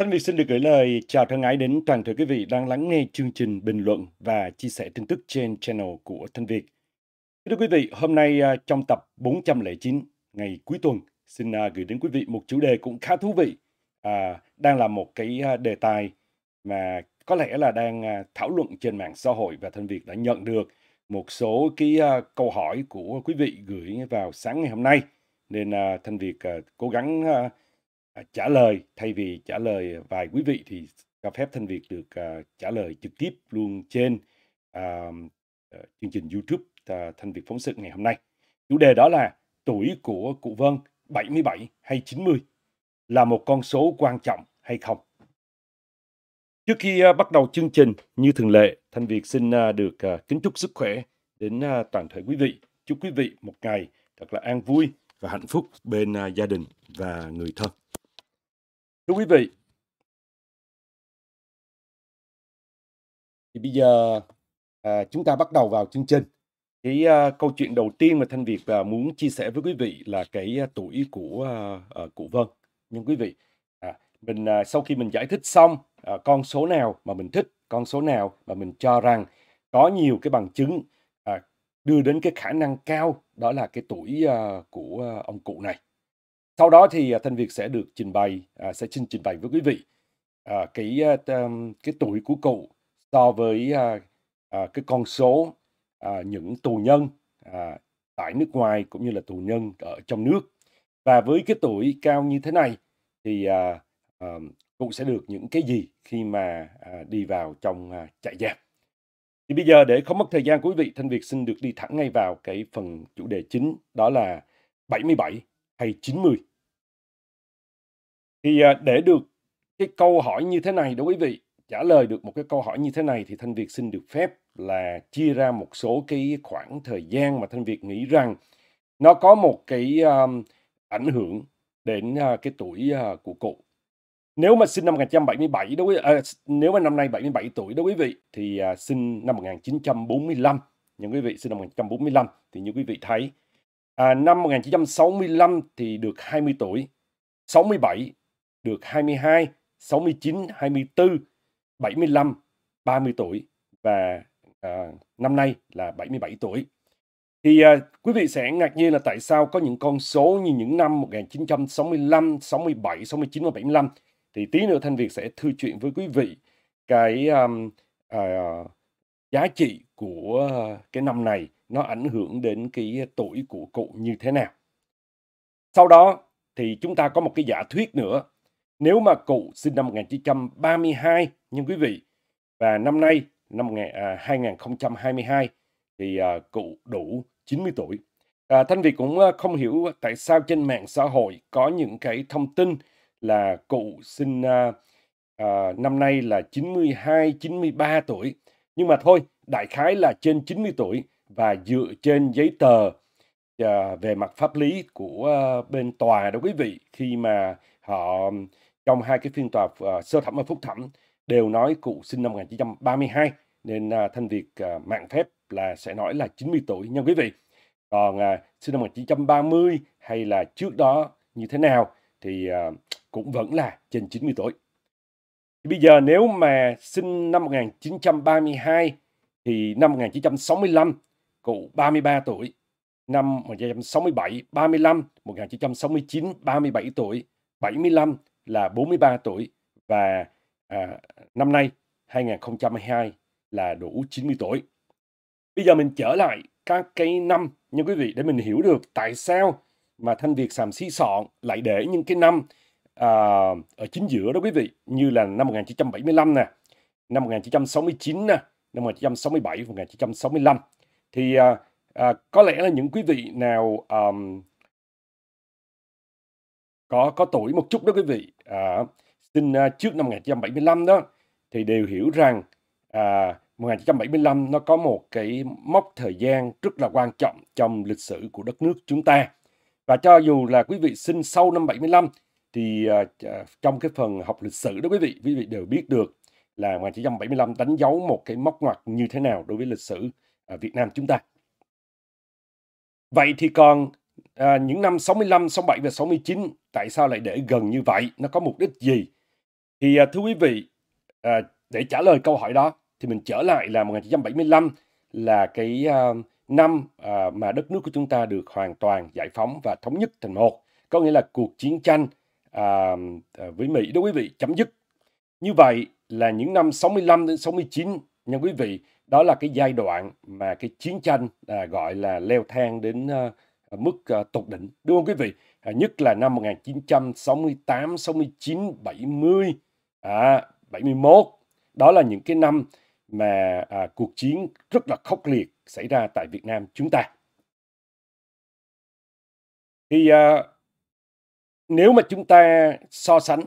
Thanh Việt xin được gửi lời chào thân ái đến toàn thể quý vị đang lắng nghe chương trình bình luận và chia sẻ tin tức trên channel của Thanh Việt. Thưa quý vị, hôm nay à, trong tập 409 ngày cuối tuần xin à, gửi đến quý vị một chủ đề cũng khá thú vị. À, đang là một cái à, đề tài mà có lẽ là đang thảo luận trên mạng xã hội và Thanh Việt đã nhận được một số cái câu hỏi của quý vị gửi vào sáng ngày hôm nay. Nên Thanh Việt cố gắng À, trả lời thay vì trả lời vài quý vị thì cho phép thanh việt được à, trả lời trực tiếp luôn trên à, ờ, chương trình youtube à, thanh việt phóng sự ngày hôm nay chủ đề đó là tuổi của cụ vân 77 hay 90 là một con số quan trọng hay không trước khi bắt đầu chương trình như thường lệ thanh việt xin được kính chúc sức khỏe đến toàn thể quý vị chúc quý vị một ngày thật là an vui và hạnh phúc bên gia đình và người thân. Thưa quý vị, thì bây giờ à, chúng ta bắt đầu vào chương trình. Cái à, câu chuyện đầu tiên mà Thanh Việt à, muốn chia sẻ với quý vị là cái à, tuổi của à, à, cụ Vân. Nhưng quý vị, à, mình à, sau khi mình giải thích xong à, con số nào mà mình thích, con số nào mà mình cho rằng có nhiều cái bằng chứng à, đưa đến cái khả năng cao đó là cái tuổi à, của à, ông cụ này sau đó thì à, thanh việt sẽ được trình bày à, sẽ xin trình bày với quý vị à, cái à, um, cái tuổi của cụ so với à, à, cái con số à, những tù nhân à, tại nước ngoài cũng như là tù nhân ở trong nước và với cái tuổi cao như thế này thì à, à, cụ sẽ được những cái gì khi mà à, đi vào trong à, trại giam thì bây giờ để không mất thời gian quý vị thanh việt xin được đi thẳng ngay vào cái phần chủ đề chính đó là 77 hay 90 thì à, để được cái câu hỏi như thế này đối quý vị, trả lời được một cái câu hỏi như thế này thì Thanh Việt xin được phép là chia ra một số cái khoảng thời gian mà Thanh Việt nghĩ rằng nó có một cái um, ảnh hưởng đến uh, cái tuổi uh, của cụ. Nếu mà sinh năm 1977 đó quý à, uh, nếu mà năm nay 77 tuổi đó quý vị thì uh, sinh năm 1945. Những quý vị sinh năm 1945 thì như quý vị thấy à, năm 1965 thì được 20 tuổi, 67 được 22, 69, 24, 75, 30 tuổi và à, năm nay là 77 tuổi. Thì à, quý vị sẽ ngạc nhiên là tại sao có những con số như những năm 1965, 67, 69 và 75. Thì tí nữa Thanh Việt sẽ thư chuyện với quý vị cái um, à, giá trị của cái năm này nó ảnh hưởng đến cái tuổi của cụ như thế nào. Sau đó thì chúng ta có một cái giả thuyết nữa nếu mà cụ sinh năm 1932 nhưng quý vị và năm nay năm à, 2022 thì à, cụ đủ 90 tuổi. À, Thanh Việt cũng à, không hiểu tại sao trên mạng xã hội có những cái thông tin là cụ sinh à, à, năm nay là 92, 93 tuổi. Nhưng mà thôi, đại khái là trên 90 tuổi và dựa trên giấy tờ à, về mặt pháp lý của à, bên tòa đó quý vị khi mà họ trong hai cái phiên tòa uh, sơ thẩm và phúc thẩm đều nói cụ sinh năm 1932 nên uh, Thanh Việt uh, mạng phép là sẽ nói là 90 tuổi nha quý vị. Còn uh, sinh năm 1930 hay là trước đó như thế nào thì uh, cũng vẫn là trên 90 tuổi. Bây giờ nếu mà sinh năm 1932 thì năm 1965 cụ 33 tuổi, năm 1967 35, 1969 37 tuổi, 75 là 43 tuổi và à, năm nay 2022 là đủ 90 tuổi. Bây giờ mình trở lại các cái năm nha quý vị để mình hiểu được tại sao mà Thanh Việt Sàm Xí Sọn lại để những cái năm à, ở chính giữa đó quý vị như là năm 1975 nè, năm 1969 nè, năm 1967 và 1965. Thì à, à, có lẽ là những quý vị nào um, có có tuổi một chút đó quý vị à, sinh à, trước năm 1975 đó thì đều hiểu rằng à, 1975 nó có một cái mốc thời gian rất là quan trọng trong lịch sử của đất nước chúng ta. Và cho dù là quý vị sinh sau năm 75 thì à, à, trong cái phần học lịch sử đó quý vị, quý vị đều biết được là 1975 đánh dấu một cái mốc ngoặt như thế nào đối với lịch sử à, Việt Nam chúng ta. Vậy thì còn à, những năm 65, 67 và 69 tại sao lại để gần như vậy? Nó có mục đích gì? Thì à, thưa quý vị, à, để trả lời câu hỏi đó thì mình trở lại là 1975 là cái à, năm à, mà đất nước của chúng ta được hoàn toàn giải phóng và thống nhất thành một. Có nghĩa là cuộc chiến tranh à, à với Mỹ đó quý vị chấm dứt. Như vậy là những năm 65 đến 69 nha quý vị, đó là cái giai đoạn mà cái chiến tranh à, gọi là leo thang đến à, mức ờ, tột đỉnh đúng không quý vị à, nhất là năm 1968 69 70 à, 71 đó là những cái năm mà à, cuộc chiến rất là khốc liệt xảy ra tại Việt Nam chúng ta thì à, nếu mà chúng ta so sánh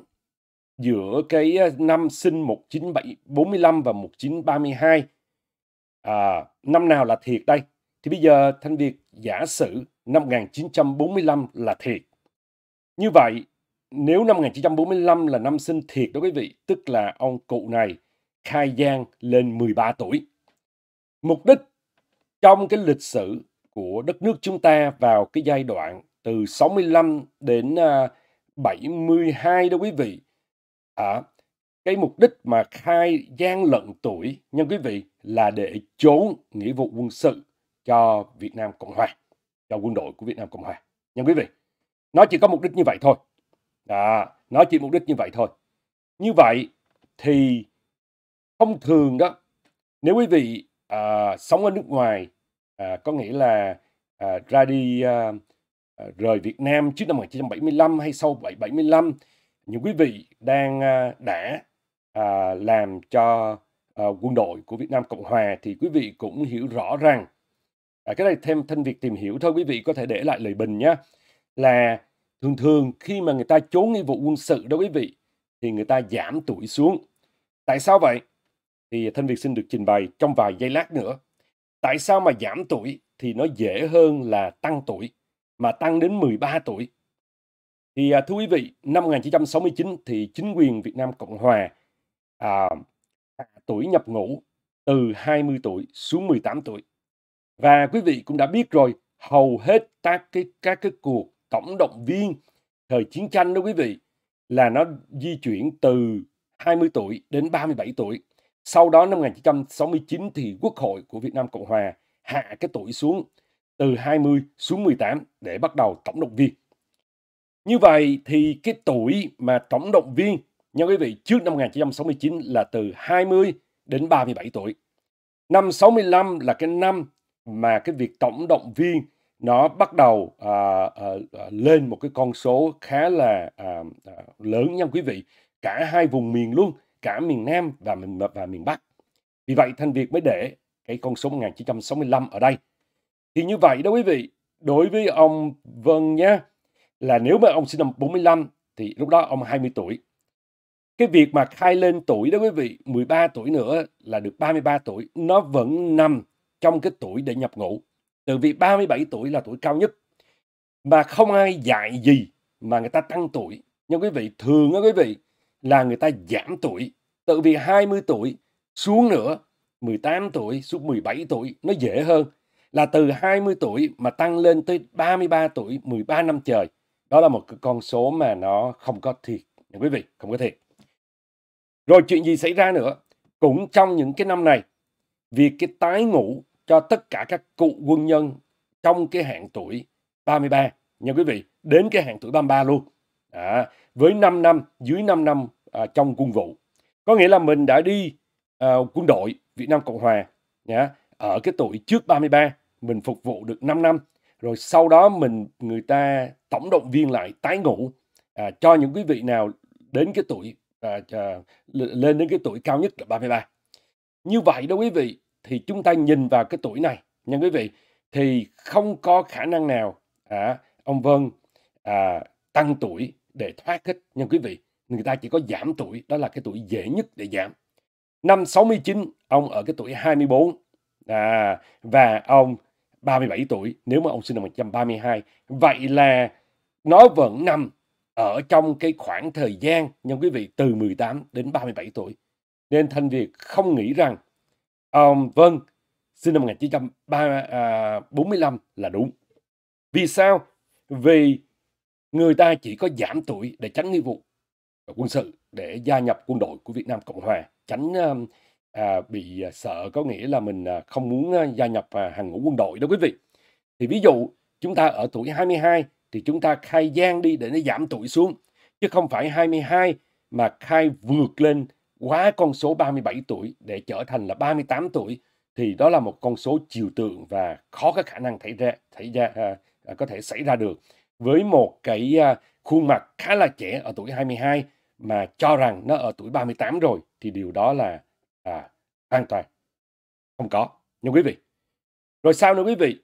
giữa cái ờ, năm sinh 1945 và 1932 à, năm nào là thiệt đây thì bây giờ Thanh Việt giả sử năm 1945 là thiệt. Như vậy, nếu năm 1945 là năm sinh thiệt đó quý vị, tức là ông cụ này khai giang lên 13 tuổi. Mục đích trong cái lịch sử của đất nước chúng ta vào cái giai đoạn từ 65 đến 72 à, đó quý vị. À, cái mục đích mà khai gian lận tuổi, nhân quý vị, là để trốn nghĩa vụ quân sự cho Việt Nam Cộng Hòa, cho quân đội của Việt Nam Cộng Hòa. Nhưng quý vị, nó chỉ có mục đích như vậy thôi. Đó, nó chỉ mục đích như vậy thôi. Như vậy thì thông thường đó, nếu quý vị à, sống ở nước ngoài, à, có nghĩa là à, ra đi à, à rời Việt Nam trước năm 1975 hay sau 75, những quý vị đang à, đã à, làm cho à, quân đội của Việt Nam Cộng Hòa thì quý vị cũng hiểu rõ rằng à, cái này thêm thanh việc tìm hiểu thôi quý vị có thể để lại lời bình nhé là thường thường khi mà người ta trốn nghĩa vụ quân sự đó quý vị thì người ta giảm tuổi xuống tại sao vậy thì thanh việt xin được trình bày trong vài giây lát nữa tại sao mà giảm tuổi thì nó dễ hơn là tăng tuổi mà tăng đến 13 tuổi thì à, thưa quý vị năm 1969 thì chính quyền Việt Nam Cộng Hòa à, tuổi nhập ngũ từ 20 tuổi xuống 18 tuổi và quý vị cũng đã biết rồi, hầu hết các cái các cái cuộc tổng động viên thời chiến tranh đó quý vị là nó di chuyển từ 20 tuổi đến 37 tuổi. Sau đó năm 1969 thì Quốc hội của Việt Nam Cộng Hòa hạ cái tuổi xuống từ 20 xuống 18 để bắt đầu tổng động viên. Như vậy thì cái tuổi mà tổng động viên nha quý vị trước năm 1969 là từ 20 đến 37 tuổi. Năm 65 là cái năm mà cái việc tổng động viên nó bắt đầu à, à, à, lên một cái con số khá là à, à, lớn nha quý vị cả hai vùng miền luôn cả miền Nam và miền và miền Bắc vì vậy Thanh Việt mới để cái con số 1965 ở đây thì như vậy đó quý vị đối với ông Vân nhé là nếu mà ông sinh năm 45 thì lúc đó ông 20 tuổi cái việc mà khai lên tuổi đó quý vị 13 tuổi nữa là được 33 tuổi nó vẫn nằm trong cái tuổi để nhập ngũ. Từ vì 37 tuổi là tuổi cao nhất mà không ai dạy gì mà người ta tăng tuổi. Nhưng quý vị, thường á quý vị là người ta giảm tuổi. Tự vì 20 tuổi xuống nữa, 18 tuổi xuống 17 tuổi nó dễ hơn là từ 20 tuổi mà tăng lên tới 33 tuổi 13 năm trời. Đó là một con số mà nó không có thiệt. Quý vị, không có thiệt. Rồi chuyện gì xảy ra nữa? Cũng trong những cái năm này, việc cái tái ngủ cho tất cả các cụ quân nhân trong cái hạn tuổi 33 nha quý vị, đến cái hạn tuổi 33 luôn. À, với 5 năm, dưới 5 năm à, trong quân vụ. Có nghĩa là mình đã đi à, quân đội Việt Nam Cộng Hòa nhá, ở cái tuổi trước 33, mình phục vụ được 5 năm. Rồi sau đó mình người ta tổng động viên lại tái ngũ à, cho những quý vị nào đến cái tuổi à, à, lên đến cái tuổi cao nhất là 33. Như vậy đó quý vị, thì chúng ta nhìn vào cái tuổi này nha quý vị thì không có khả năng nào à, ông Vân à, tăng tuổi để thoát hết nha quý vị người ta chỉ có giảm tuổi đó là cái tuổi dễ nhất để giảm năm 69 ông ở cái tuổi 24 à, và ông 37 tuổi nếu mà ông sinh năm 1932 vậy là nó vẫn nằm ở trong cái khoảng thời gian nha quý vị từ 18 đến 37 tuổi nên Thanh Việt không nghĩ rằng Um, vâng, sinh năm 1945 à, là đúng. Vì sao? Vì người ta chỉ có giảm tuổi để tránh nghĩa vụ quân sự để gia nhập quân đội của Việt Nam Cộng Hòa, tránh à, à bị sợ có nghĩa là mình à, không muốn gia nhập hàng ngũ quân đội đó quý vị. Thì ví dụ chúng ta ở tuổi 22 thì chúng ta khai gian đi để nó giảm tuổi xuống chứ không phải 22 mà khai vượt lên quá con số 37 tuổi để trở thành là 38 tuổi thì đó là một con số chiều tượng và khó có khả năng xảy ra xảy ra à, à, có thể xảy ra được với một cái à, khuôn mặt khá là trẻ ở tuổi 22 mà cho rằng nó ở tuổi 38 rồi thì điều đó là à, an toàn không có nha quý vị rồi sao nữa quý vị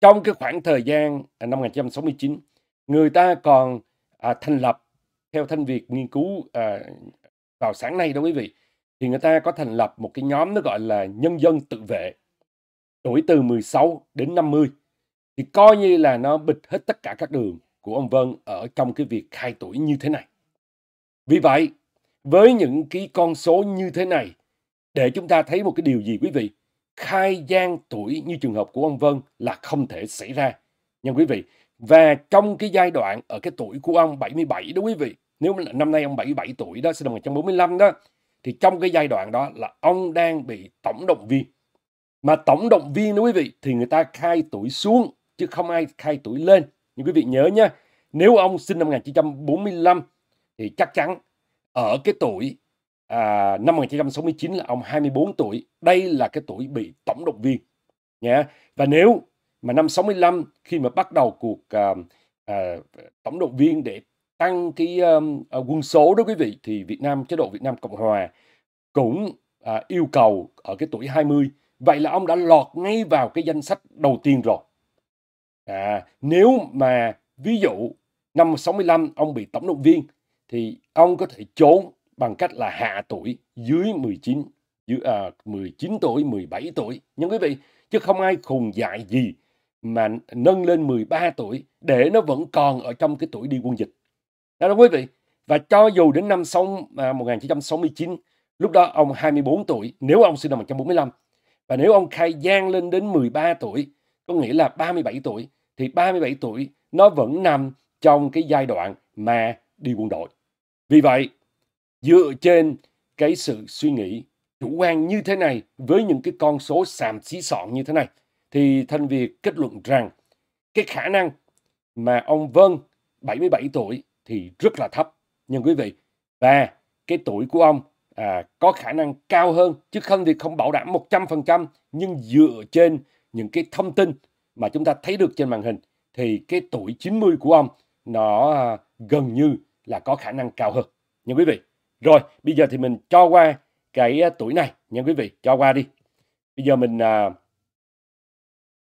trong cái khoảng thời gian à, năm 1969 người ta còn à, thành lập theo thanh việt nghiên cứu à, vào sáng nay đó quý vị thì người ta có thành lập một cái nhóm nó gọi là nhân dân tự vệ tuổi từ 16 đến 50 thì coi như là nó bịt hết tất cả các đường của ông Vân ở trong cái việc khai tuổi như thế này. Vì vậy, với những cái con số như thế này, để chúng ta thấy một cái điều gì quý vị, khai gian tuổi như trường hợp của ông Vân là không thể xảy ra. Nha quý vị, và trong cái giai đoạn ở cái tuổi của ông 77 đó quý vị, nếu mà năm nay ông 77 tuổi đó, sinh năm 1945 đó, thì trong cái giai đoạn đó là ông đang bị tổng động viên. Mà tổng động viên đó quý vị thì người ta khai tuổi xuống chứ không ai khai tuổi lên. Nhưng quý vị nhớ nhé, nếu ông sinh năm 1945 thì chắc chắn ở cái tuổi à, năm 1969 là ông 24 tuổi. Đây là cái tuổi bị tổng động viên. Nhá. Và nếu mà năm 65 khi mà bắt đầu cuộc à, à, tổng động viên để tăng cái um, quân số đó quý vị thì Việt Nam chế độ Việt Nam Cộng hòa cũng à, yêu cầu ở cái tuổi 20. Vậy là ông đã lọt ngay vào cái danh sách đầu tiên rồi. À, nếu mà ví dụ năm 65 ông bị tổng động viên thì ông có thể trốn bằng cách là hạ tuổi dưới 19 dưới à, ờ, 19 tuổi, 17 tuổi. Nhưng quý vị, chứ không ai khùng dại gì mà nâng lên 13 tuổi để nó vẫn còn ở trong cái tuổi đi quân dịch. Đó, là quý vị. Và cho dù đến năm 1969, à, lúc đó ông 24 tuổi, nếu ông sinh năm 1945, và nếu ông khai giang lên đến 13 tuổi, có nghĩa là 37 tuổi, thì 37 tuổi nó vẫn nằm trong cái giai đoạn mà đi quân đội. Vì vậy, dựa trên cái sự suy nghĩ chủ quan như thế này với những cái con số xàm xí sọn như thế này thì Thanh Việt kết luận rằng cái khả năng mà ông Vân 77 tuổi thì rất là thấp nhưng quý vị và cái tuổi của ông à, có khả năng cao hơn chứ không thì không bảo đảm 100% nhưng dựa trên những cái thông tin mà chúng ta thấy được trên màn hình thì cái tuổi 90 của ông nó à, gần như là có khả năng cao hơn nhưng quý vị. Rồi, bây giờ thì mình cho qua cái à, tuổi này nha quý vị, cho qua đi. Bây giờ mình à,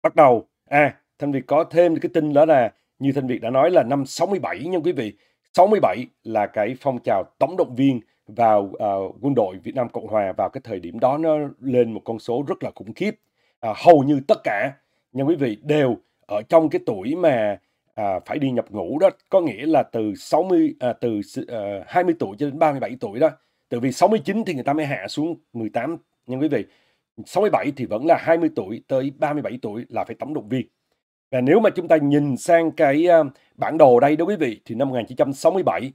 bắt đầu à Thanh Việt có thêm cái tin đó là như Thanh Việt đã nói là năm 67 nha quý vị 67 là cái phong trào tổng động viên vào uh, quân đội Việt Nam Cộng Hòa vào cái thời điểm đó nó lên một con số rất là khủng khiếp. À, hầu như tất cả nha quý vị đều ở trong cái tuổi mà à, phải đi nhập ngũ đó, có nghĩa là từ 60 à, từ à, 20 ờ, tuổi cho đến 37 tuổi đó. Từ vì 69 thì người ta mới hạ xuống 18 nha quý vị. 67 thì vẫn là 20 tuổi tới 37 tuổi là phải tổng động viên. Và nếu mà chúng ta nhìn sang cái à, bản đồ đây đó quý vị thì năm 1967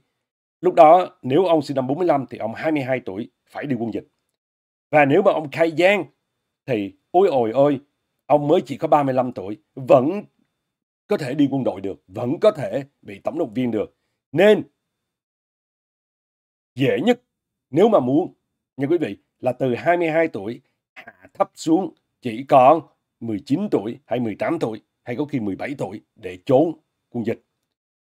lúc đó nếu ông sinh năm 45 thì ông 22 tuổi phải đi quân dịch. Và nếu mà ông khai giang thì ôi ôi ôi ông mới chỉ có 35 tuổi vẫn có thể đi quân đội được, vẫn có thể bị tổng động viên được. Nên dễ nhất nếu mà muốn nha quý vị là từ 22 tuổi hạ thấp xuống chỉ còn 19 tuổi hay 18 tuổi hay có khi 17 tuổi để trốn quân dịch.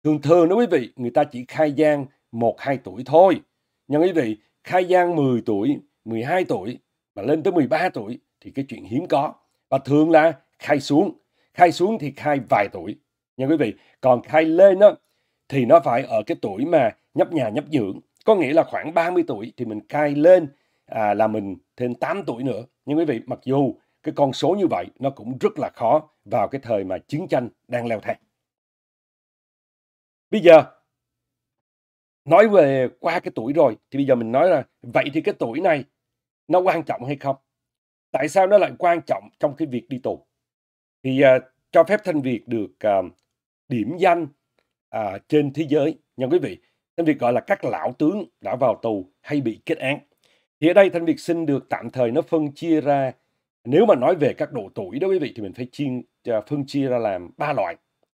Thường thường đó quý vị, người ta chỉ khai gian 1-2 tuổi thôi. Nhưng quý vị, khai gian 10 tuổi, 12 tuổi mà lên tới 13 tuổi thì cái chuyện hiếm có. Và thường là khai xuống. Khai xuống thì khai vài tuổi. Nhưng quý vị, còn khai lên đó, thì nó phải ở cái tuổi mà nhấp nhà nhấp dưỡng. Có nghĩa là khoảng 30 tuổi thì mình khai lên à, là mình thêm 8 tuổi nữa. Nhưng quý vị, mặc dù cái con số như vậy nó cũng rất là khó vào cái thời mà chiến tranh đang leo thang. Bây giờ nói về qua cái tuổi rồi thì bây giờ mình nói là vậy thì cái tuổi này nó quan trọng hay không? Tại sao nó lại quan trọng trong cái việc đi tù? Thì uh, cho phép Thanh Việt được uh, điểm danh uh, trên thế giới nha quý vị. Thanh Việt gọi là các lão tướng đã vào tù hay bị kết án. Thì ở đây Thanh Việt xin được tạm thời nó phân chia ra nếu mà nói về các độ tuổi đó quý vị thì mình phải chia phân chia ra làm ba loại.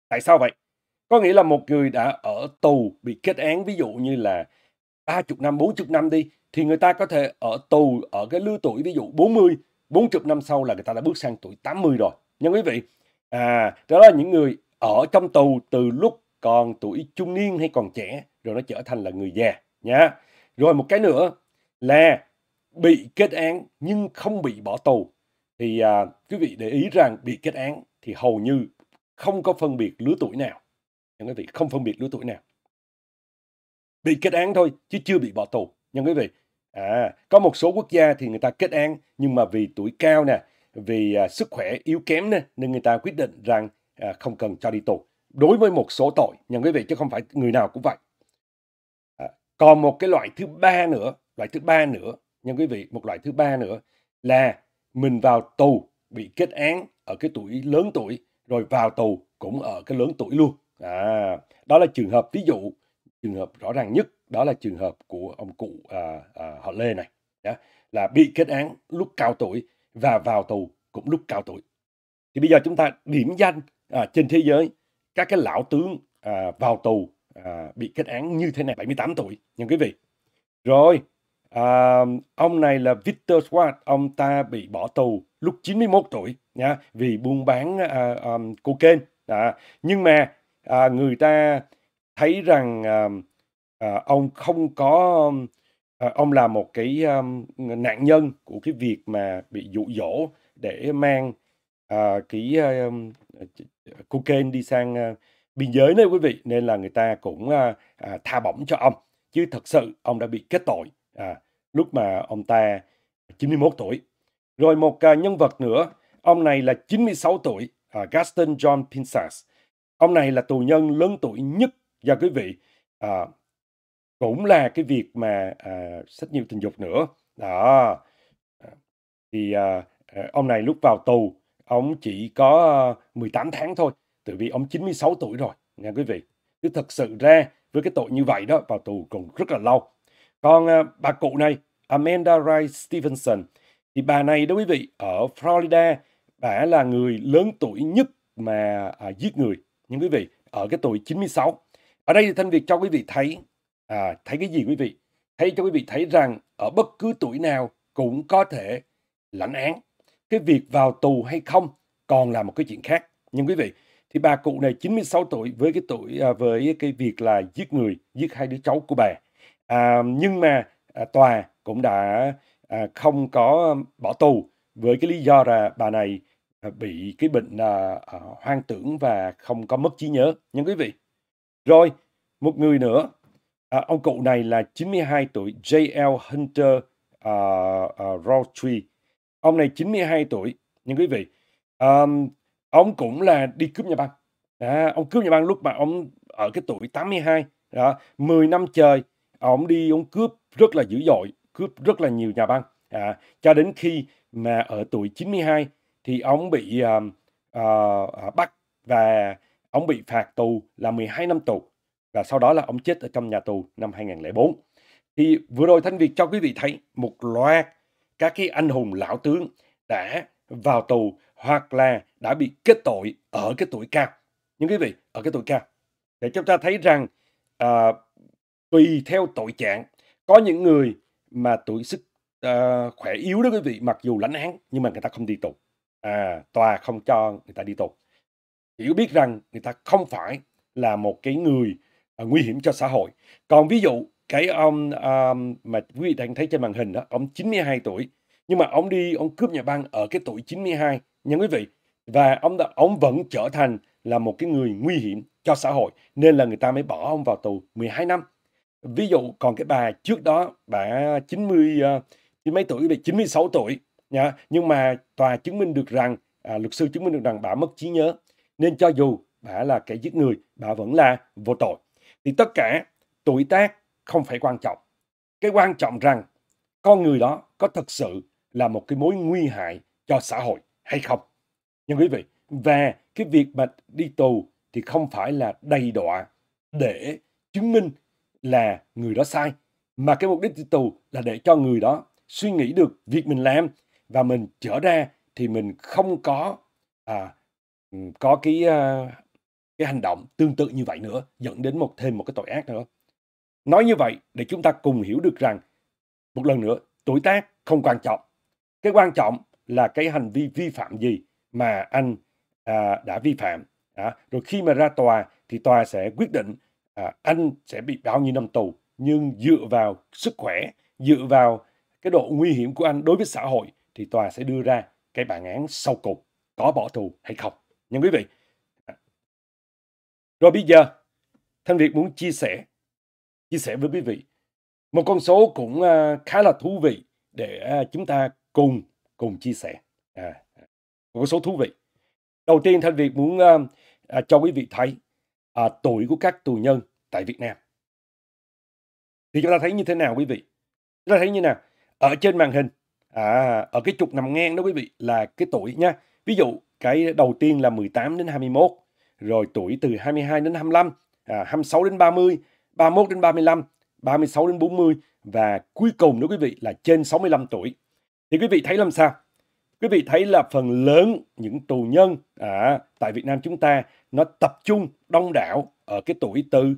Tại sao vậy? Có nghĩa là một người đã ở tù bị kết án ví dụ như là 30 năm, 40 năm đi thì người ta có thể ở tù ở cái lứa tuổi ví dụ 40, 40 năm sau là người ta đã bước sang tuổi 80 rồi. nhưng quý vị. À, đó là những người ở trong tù từ lúc còn tuổi trung niên hay còn trẻ rồi nó trở thành là người già nha. Rồi một cái nữa là bị kết án nhưng không bị bỏ tù thì à, quý vị để ý rằng bị kết án thì hầu như không có phân biệt lứa tuổi nào. Nhân quý vị, không phân biệt lứa tuổi nào. Bị kết án thôi, chứ chưa bị bỏ tù. Nhân quý vị, à, có một số quốc gia thì người ta kết án, nhưng mà vì tuổi cao nè, vì à, sức khỏe yếu kém nè, nên người ta quyết định rằng à, không cần cho đi tù. Đối với một số tội, nhân quý vị, chứ không phải người nào cũng vậy. À, còn một cái loại thứ ba nữa, loại thứ ba nữa, nhân quý vị, một loại thứ ba nữa là mình vào tù bị kết án ở cái tuổi lớn tuổi rồi vào tù cũng ở cái lớn tuổi luôn à đó là trường hợp ví dụ trường hợp rõ ràng nhất đó là trường hợp của ông cụ à, à, họ lê này đó, là bị kết án lúc cao tuổi và vào tù cũng lúc cao tuổi thì bây giờ chúng ta điểm danh à, trên thế giới các cái lão tướng à, vào tù à, bị kết án như thế này 78 tuổi nhưng quý vị rồi À, ông này là Victor Schwartz, ông ta bị bỏ tù lúc 91 tuổi nha, vì buôn bán à, à um, cocaine. À, nhưng mà à, người ta thấy rằng à, à, ông không có um, à, ông là một cái um, nạn nhân của cái việc mà bị dụ dỗ để mang à, cái à, um, cocaine đi sang à, biên giới đấy quý vị nên là người ta cũng à, à, tha bổng cho ông chứ thật sự ông đã bị kết tội à, lúc mà ông ta 91 tuổi. Rồi một à, nhân vật nữa, ông này là 96 tuổi, à, Gaston John Pinsas. Ông này là tù nhân lớn tuổi nhất và quý vị à, cũng là cái việc mà à, sách nhiễu tình dục nữa. Đó. À, thì à, à, ông này lúc vào tù, ông chỉ có 18 à, tháng thôi, tự vì ông 96 tuổi rồi, nha quý vị. Chứ thật sự ra với cái tội như vậy đó vào tù còn rất là lâu còn à, bà cụ này, Amanda Wright Stevenson, thì bà này đó quý vị, ở Florida, bà là người lớn tuổi nhất mà à, giết người, nhưng quý vị, ở cái tuổi 96. Ở đây thì Thanh Việt cho quý vị thấy, à, thấy cái gì quý vị? Thấy cho quý vị thấy rằng ở bất cứ tuổi nào cũng có thể lãnh án. Cái việc vào tù hay không còn là một cái chuyện khác. Nhưng quý vị, thì bà cụ này 96 tuổi với cái tuổi à, với cái việc là giết người, giết hai đứa cháu của bà À, nhưng mà à, tòa cũng đã à, không có bỏ tù với cái lý do là bà này à, bị cái bệnh à, à, hoang tưởng và không có mất trí nhớ Nhưng quý vị. Rồi, một người nữa, à, ông cụ này là 92 tuổi, J.L. Hunter à, à, Roultrie. Ông này 92 tuổi, nhưng quý vị. À, ông cũng là đi cướp nhà băng. À, ông cướp nhà băng lúc mà ông ở cái tuổi 82, đó, 10 năm trời ông đi ông cướp rất là dữ dội cướp rất là nhiều nhà băng à, cho đến khi mà ở tuổi 92 thì ông bị à, à, à, bắt và ông bị phạt tù là 12 năm tù và sau đó là ông chết ở trong nhà tù năm 2004 thì vừa rồi Thanh Việt cho quý vị thấy một loạt các cái anh hùng lão tướng đã vào tù hoặc là đã bị kết tội ở cái tuổi cao. Nhưng quý vị, ở cái tuổi cao. Để chúng ta thấy rằng à, tùy theo tội trạng có những người mà tuổi sức uh, khỏe yếu đó quý vị mặc dù lãnh án nhưng mà người ta không đi tù à, tòa không cho người ta đi tù hiểu biết rằng người ta không phải là một cái người uh, nguy hiểm cho xã hội còn ví dụ cái ông um, mà quý vị đang thấy trên màn hình đó ông 92 tuổi nhưng mà ông đi ông cướp nhà băng ở cái tuổi 92 nha quý vị và ông ông vẫn trở thành là một cái người nguy hiểm cho xã hội nên là người ta mới bỏ ông vào tù 12 năm ví dụ còn cái bà trước đó bà 90 ờ, chín mấy tuổi về 96 tuổi nha nhưng mà tòa chứng minh được rằng à, luật sư chứng minh được rằng bà mất trí nhớ nên cho dù bà là kẻ giết người bà vẫn là vô tội thì tất cả tuổi tác không phải quan trọng cái quan trọng rằng con người đó có thật sự là một cái mối nguy hại cho xã hội hay không nhưng quý vị và cái việc mà đi tù thì không phải là đầy đọa để chứng minh là người đó sai mà cái mục đích đi tù là để cho người đó suy nghĩ được việc mình làm và mình trở ra thì mình không có à, ừ, có cái à, cái hành động tương tự như vậy nữa dẫn đến một thêm một cái tội ác nữa nói như vậy để chúng ta cùng hiểu được rằng một lần nữa tuổi tác không quan trọng cái quan trọng là cái hành vi vi phạm gì mà anh à, đã vi phạm à, rồi khi mà ra tòa thì tòa sẽ quyết định à, anh sẽ bị bao nhiêu năm tù nhưng dựa vào sức khỏe dựa vào cái độ nguy hiểm của anh đối với xã hội thì tòa sẽ đưa ra cái bản án sau cùng có bỏ tù hay không nhưng quý vị rồi bây giờ thanh việt muốn chia sẻ chia sẻ với quý vị một con số cũng à, khá là thú vị để à, chúng ta cùng cùng chia sẻ à, một con số thú vị đầu tiên thanh việt muốn à, à cho quý vị thấy à, tuổi của các tù nhân tại Việt Nam. Thì chúng ta thấy như thế nào quý vị? Chúng ta thấy như nào? Ở trên màn hình, à, ở cái trục nằm ngang đó quý vị là cái tuổi nha. Ví dụ cái đầu tiên là 18 đến 21, rồi tuổi từ 22 đến 25, à, 26 đến 30, 31 đến 35, 36 đến 40 và cuối cùng đó quý vị là trên 65 tuổi. Thì quý vị thấy làm sao? Quý vị thấy là phần lớn những tù nhân à, tại Việt Nam chúng ta nó tập trung đông đảo ở cái tuổi từ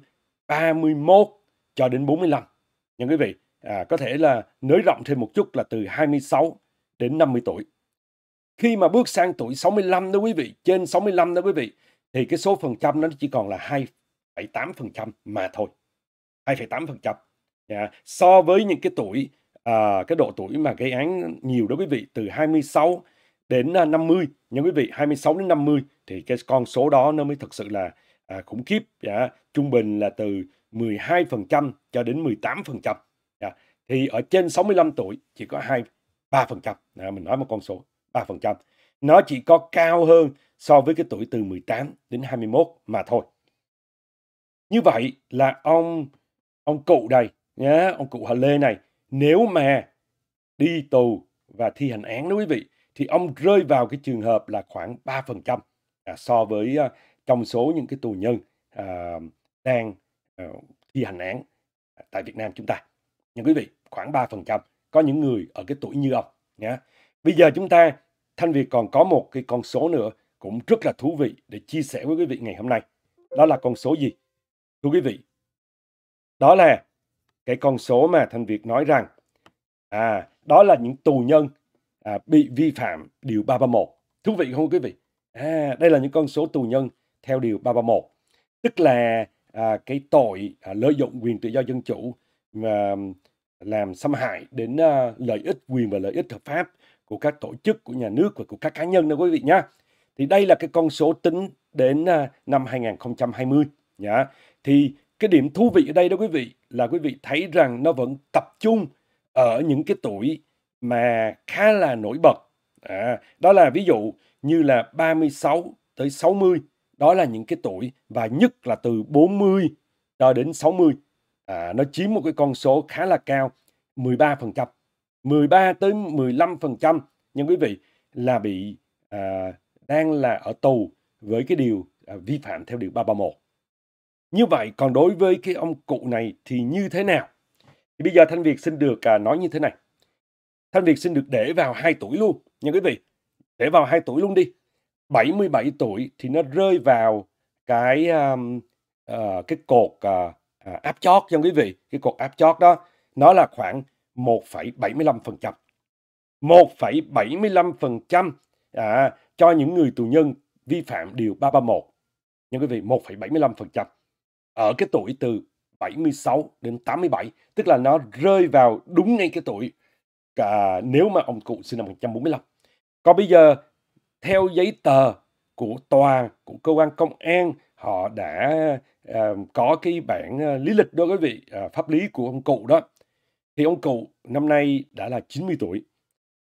31 cho đến 45. nhưng quý vị, à, có thể là nới rộng thêm một chút là từ 26 đến 50 tuổi. Khi mà bước sang tuổi 65 đó quý vị, trên 65 đó quý vị, thì cái số phần trăm nó chỉ còn là 2,8% mà thôi. 2,8%. Yeah. Dạ, so với những cái tuổi à, cái độ tuổi mà gây án nhiều đó quý vị từ 26 đến 50 à, nhưng quý vị 26 đến 50 thì cái con số đó nó mới thực sự là à, khủng khiếp dạ. trung bình là từ 12% cho đến 18% dạ. thì ở trên 65 tuổi chỉ có 2 3% dạ, mình nói một con số 3% nó chỉ có cao hơn so với cái tuổi từ 18 đến 21 mà thôi như vậy là ông ông cụ đây nhá ông cụ Hà Lê này nếu mà đi tù và thi hành án đó quý vị thì ông rơi vào cái trường hợp là khoảng 3% à, so với à, trong số những cái tù nhân à, đang à, thi hành án à, tại Việt Nam chúng ta. Nhưng quý vị, khoảng 3% có những người ở cái tuổi như ông nhé. Bây giờ chúng ta Thanh Việt còn có một cái con số nữa cũng rất là thú vị để chia sẻ với quý vị ngày hôm nay. Đó là con số gì? Thưa quý vị, đó là cái con số mà Thanh Việt nói rằng à đó là những tù nhân à, bị vi phạm điều 331. Thú vị không quý vị? À, đây là những con số tù nhân theo điều 331. Tức là à, cái tội à, lợi dụng quyền tự do dân chủ và làm xâm hại đến à, lợi ích quyền và lợi ích hợp pháp của các tổ chức của nhà nước và của các cá nhân đó quý vị nhá. Thì đây là cái con số tính đến à, năm 2020 nhá. Thì cái điểm thú vị ở đây đó quý vị là quý vị thấy rằng nó vẫn tập trung ở những cái tuổi mà khá là nổi bật. À, đó là ví dụ như là 36 tới 60, đó là những cái tuổi và nhất là từ 40 cho đến 60. À, nó chiếm một cái con số khá là cao, 13%. 13 tới 15% nhưng quý vị là bị à, đang là ở tù với cái điều à, vi phạm theo điều 331. Như vậy còn đối với cái ông cụ này thì như thế nào? Thì bây giờ Thanh Việt xin được à, nói như thế này. Thanh Việt xin được để vào 2 tuổi luôn nha quý vị. Để vào 2 tuổi luôn đi. 77 tuổi thì nó rơi vào cái um, uh, cái cột uh, uh, áp chót nha quý vị. Cái cột áp chót đó nó là khoảng 1,75%. 1,75% à, cho những người tù nhân vi phạm điều 331. nhưng quý vị, 1,75% ở cái tuổi từ 76 đến 87, tức là nó rơi vào đúng ngay cái tuổi cả à, nếu mà ông cụ sinh năm 1945. Còn bây giờ theo giấy tờ của tòa, của cơ quan công an họ đã uh, có cái bản à, lý lịch đó quý vị, uh, pháp lý của ông cụ đó. Thì ông cụ năm nay đã là 90 tuổi.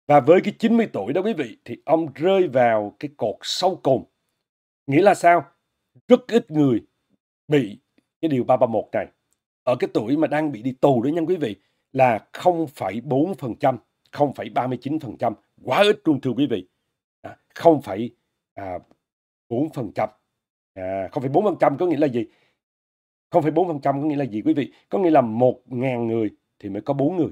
Và với cái 90 tuổi đó quý vị thì ông rơi vào cái cột sâu cùng. Nghĩa là sao? Rất ít người bị cái điều 331 này ở cái tuổi mà đang bị đi tù đó nha quý vị là 0,4%, 0,39%, quá ít luôn thưa quý vị. À, 0,4%. À, 0,4% à, có nghĩa là gì? 0,4% có nghĩa là gì quý vị? Có nghĩa là 1.000 người thì mới có 4 người.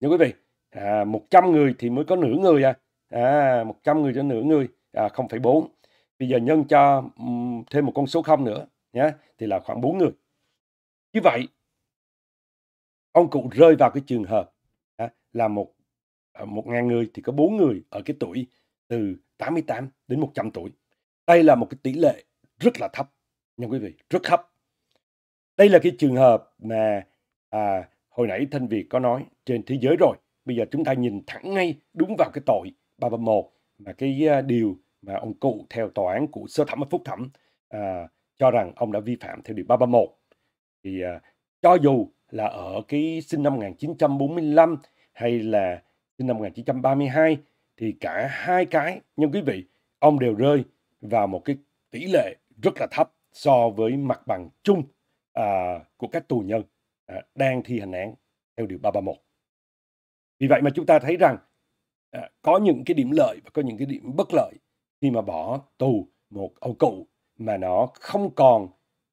Nha quý vị, à, 100 người thì mới có nửa người à. À, 100 người cho nửa người, à, 0,4. Bây giờ nhân cho thêm một con số không nữa nhé, thì là khoảng 4 người. Như vậy, ông cụ rơi vào cái trường hợp à, là một à, một ngàn người thì có bốn người ở cái tuổi từ 88 đến 100 tuổi. Đây là một cái tỷ lệ rất là thấp nha quý vị, rất thấp. Đây là cái trường hợp mà à, hồi nãy Thanh Việt có nói trên thế giới rồi. Bây giờ chúng ta nhìn thẳng ngay đúng vào cái tội 331 mà cái à, điều mà ông cụ theo tòa án của sơ thẩm và phúc thẩm à, cho rằng ông đã vi phạm theo điều 331. Thì uh, cho dù là ở cái sinh năm 1945 hay là sinh năm 1932 thì cả hai cái nhưng quý vị ông đều rơi vào một cái tỷ lệ rất là thấp so với mặt bằng chung à, của các tù nhân à, đang thi hành án theo điều 331. Vì vậy mà chúng ta thấy rằng à, có những cái điểm lợi và có những cái điểm bất lợi khi mà bỏ tù một ông cụ mà nó không còn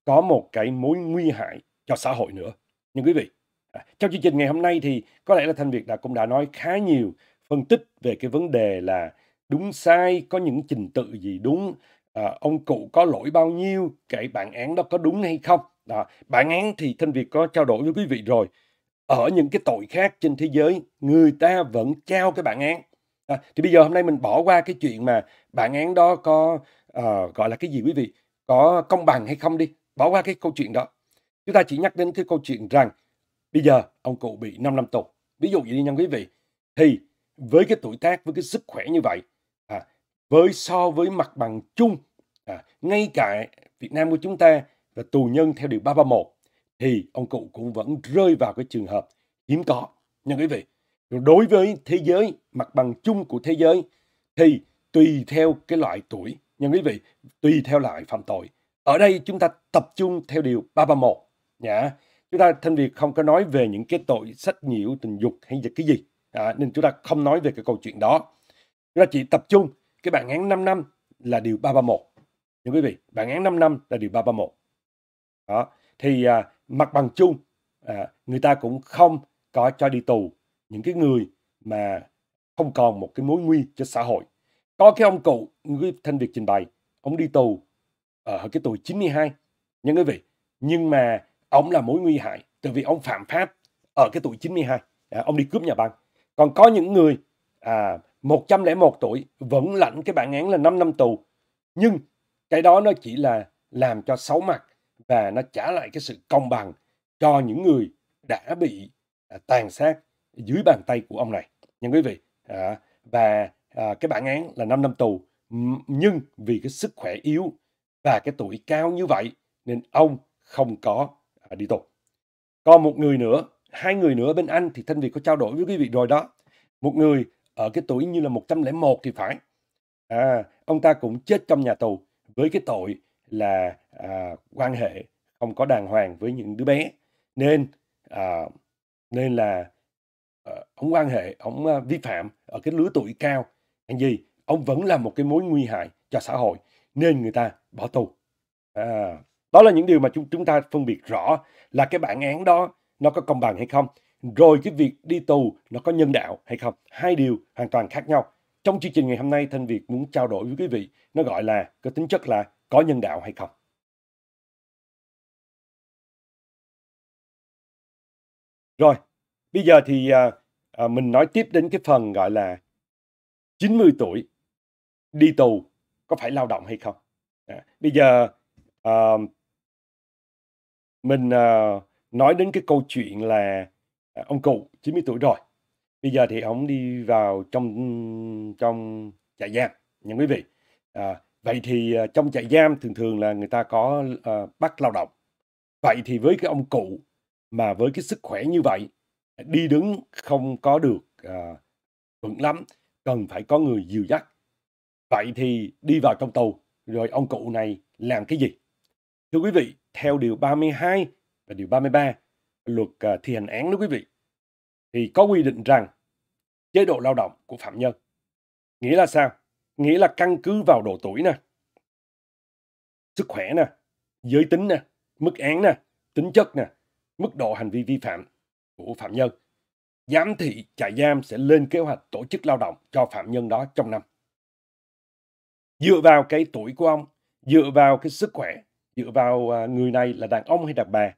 có một cái mối nguy hại cho xã hội nữa. Nhưng quý vị, à, trong chương trình ngày hôm nay thì có lẽ là Thanh Việt đã cũng đã nói khá nhiều phân tích về cái vấn đề là đúng sai, có những trình tự gì đúng, à, ông cụ có lỗi bao nhiêu, cái bản án đó có đúng hay không. Đó. Bản án thì Thanh Việt có trao đổi với quý vị rồi. Ở những cái tội khác trên thế giới, người ta vẫn trao cái bản án. À, thì bây giờ hôm nay mình bỏ qua cái chuyện mà bản án đó có uh, gọi là cái gì quý vị có công bằng hay không đi bỏ qua cái câu chuyện đó chúng ta chỉ nhắc đến cái câu chuyện rằng bây giờ ông cụ bị 5 năm tù ví dụ vậy đi nha quý vị thì với cái tuổi tác với cái sức khỏe như vậy à, với so với mặt bằng chung à, ngay cả Việt Nam của chúng ta là tù nhân theo điều 331 thì ông cụ cũng vẫn rơi vào cái trường hợp hiếm có nha quý vị đối với thế giới mặt bằng chung của thế giới thì tùy theo cái loại tuổi nhưng quý vị, tùy theo loại phạm tội. Ở đây chúng ta tập trung theo điều 331 nhá. Chúng ta thanh Việt không có nói về những cái tội sách nhiễu tình dục hay cái gì. À, nên chúng ta không nói về cái câu chuyện đó. Chúng ta chỉ tập trung cái bản án 5 năm là điều 331. Nhưng quý vị, bản án 5 năm là điều 331. Đó. Thì à, mặt bằng chung à, người ta cũng không có cho đi tù những cái người mà không còn một cái mối nguy cho xã hội có cái ông cụ người Thanh Việt trình bày ông đi tù ở ờ, cái tuổi 92 nhưng quý vị nhưng mà ông là mối nguy hại từ vì ông phạm pháp ở cái tuổi 92 à, dạ, ông đi cướp nhà băng còn có những người à, 101 tuổi vẫn lãnh cái bản án là 5 năm tù nhưng cái đó nó chỉ là làm cho xấu mặt và nó trả lại cái sự công bằng cho những người đã bị à, tàn sát dưới bàn tay của ông này. Nhưng quý vị, à, và À, cái bản án là 5 năm tù nhưng vì cái sức khỏe yếu và cái tuổi cao như vậy nên ông không có à, đi tù. Còn một người nữa, hai người nữa bên Anh thì thân vị có trao đổi với quý vị rồi đó. Một người ở cái tuổi như là 101 thì phải. À, ông ta cũng chết trong nhà tù với cái tội là à, quan hệ không có đàng hoàng với những đứa bé nên à, nên là à, ông quan hệ ông à, vi phạm ở cái lứa tuổi cao anh gì, ông vẫn là một cái mối nguy hại cho xã hội, nên người ta bỏ tù. À, đó là những điều mà chúng chúng ta phân biệt rõ là cái bản án đó nó có công bằng hay không, rồi cái việc đi tù nó có nhân đạo hay không. Hai điều hoàn toàn khác nhau. Trong chương trình ngày hôm nay, Thanh Việt muốn trao đổi với quý vị, nó gọi là có tính chất là có nhân đạo hay không. Rồi, bây giờ thì à, à, mình nói tiếp đến cái phần gọi là 90 tuổi đi tù có phải lao động hay không à, bây giờ à, mình à, nói đến cái câu chuyện là à, ông cụ 90 tuổi rồi bây giờ thì ông đi vào trong trong trại giam nha quý vị à, vậy thì à, trong trại giam thường thường là người ta có à, bắt lao động vậy thì với cái ông cụ mà với cái sức khỏe như vậy đi đứng không có được à, vững lắm cần phải có người dìu dắt. Vậy thì đi vào trong tù, rồi ông cụ này làm cái gì? Thưa quý vị, theo điều 32 và điều 33 luật ờ, thi hành án đó quý vị, thì có quy định rằng chế độ lao động của phạm nhân. Nghĩa là sao? Nghĩa là căn cứ vào độ tuổi nè, sức khỏe nè, giới tính nè, mức án nè, tính chất nè, mức độ hành vi vi phạm của phạm nhân giám thị trại giam sẽ lên kế hoạch tổ chức lao động cho phạm nhân đó trong năm. Dựa vào cái tuổi của ông, dựa vào cái sức khỏe, dựa vào à, người này là đàn ông hay đàn bà,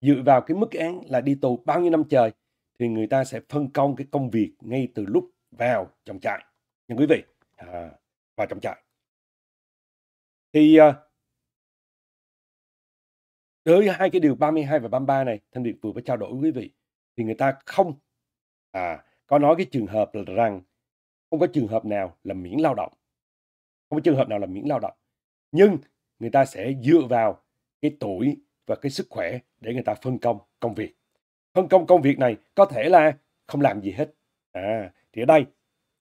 dựa vào cái mức án là đi tù bao nhiêu năm trời, thì người ta sẽ phân công cái công việc ngay từ lúc vào trong trại. Nhưng quý vị, à, vào trong trại. Thì à, đối với hai cái điều 32 và 33 này, thân Việt vừa mới trao đổi với quý vị, thì người ta không à có nói cái trường hợp là rằng không có trường hợp nào là miễn lao động không có trường hợp nào là miễn lao động nhưng người ta sẽ dựa vào cái tuổi và cái sức khỏe để người ta phân công công việc phân công công việc này có thể là không làm gì hết à thì ở đây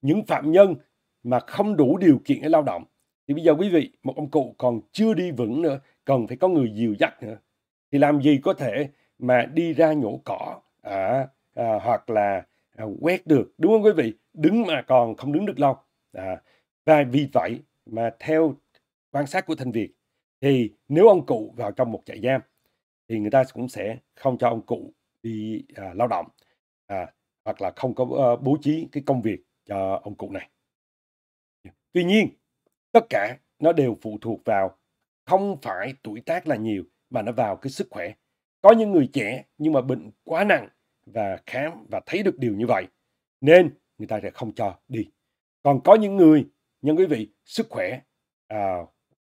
những phạm nhân mà không đủ điều kiện để lao động thì bây giờ quý vị một ông cụ còn chưa đi vững nữa cần phải có người dìu dắt nữa thì làm gì có thể mà đi ra nhổ cỏ à, à, hoặc là À, quét được đúng không quý vị đứng mà còn không đứng được lâu à, và vì vậy mà theo quan sát của thanh việt thì nếu ông cụ vào trong một trại giam thì người ta cũng sẽ không cho ông cụ đi à, lao động à, hoặc là không có uh, bố trí cái công việc cho ông cụ này tuy nhiên tất cả nó đều phụ thuộc vào không phải tuổi tác là nhiều mà nó vào cái sức khỏe có những người trẻ nhưng mà bệnh quá nặng và khám và thấy được điều như vậy nên người ta sẽ không cho đi còn có những người nhưng quý vị sức khỏe à,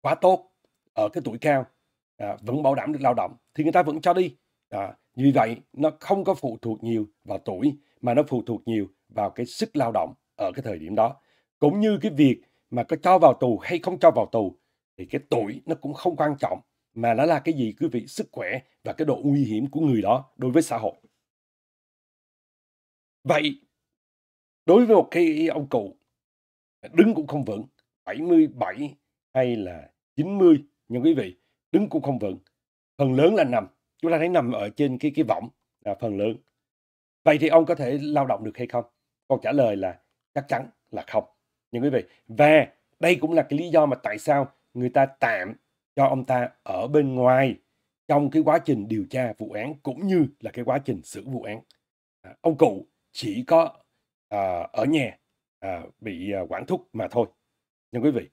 quá tốt ở cái tuổi cao à, vẫn bảo đảm được lao động thì người ta vẫn cho đi à, vì vậy nó không có phụ thuộc nhiều vào tuổi mà nó phụ thuộc nhiều vào cái sức lao động ở cái thời điểm đó cũng như cái việc mà có cho vào tù hay không cho vào tù thì cái tuổi nó cũng không quan trọng mà nó là cái gì quý vị sức khỏe và cái độ nguy hiểm của người đó đối với xã hội Vậy, đối với một cái ông cụ đứng cũng không vững, 77 hay là 90 nhưng quý vị, đứng cũng không vững. Phần lớn là nằm, chúng ta thấy nằm ở trên cái cái võng là phần lớn. Vậy thì ông có thể lao động được hay không? Câu trả lời là chắc chắn là không. Nhưng quý vị, và đây cũng là cái lý do mà tại sao người ta tạm cho ông ta ở bên ngoài trong cái quá trình điều tra vụ án cũng như là cái quá trình xử vụ án. À, ông cụ chỉ có uh, ở nhà uh, bị uh, quản thúc mà thôi Nhưng quý vị